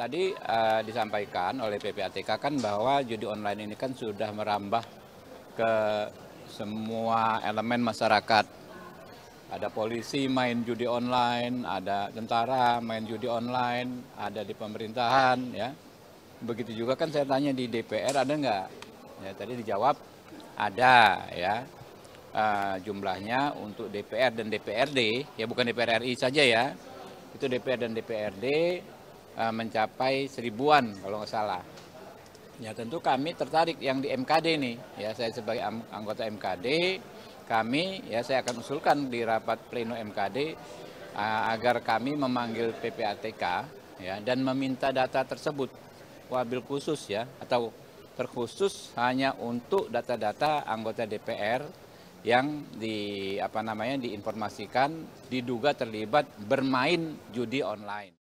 Tadi uh, disampaikan oleh PPATK kan bahwa judi online ini kan sudah merambah ke semua elemen masyarakat. Ada polisi main judi online, ada tentara main judi online, ada di pemerintahan ya. Begitu juga kan saya tanya di DPR ada nggak? Ya tadi dijawab ada ya. Uh, jumlahnya untuk DPR dan DPRD ya bukan DPR RI saja ya. Itu DPR dan DPRD Eh, mencapai seribuan kalau nggak salah. Ya tentu kami tertarik yang di MKD nih. Ya saya sebagai anggota MKD, kami ya saya akan usulkan di rapat pleno MKD eh, agar kami memanggil PPATK ya dan meminta data tersebut wabil khusus ya atau terkhusus hanya untuk data-data anggota DPR yang di apa namanya diinformasikan diduga terlibat bermain judi online.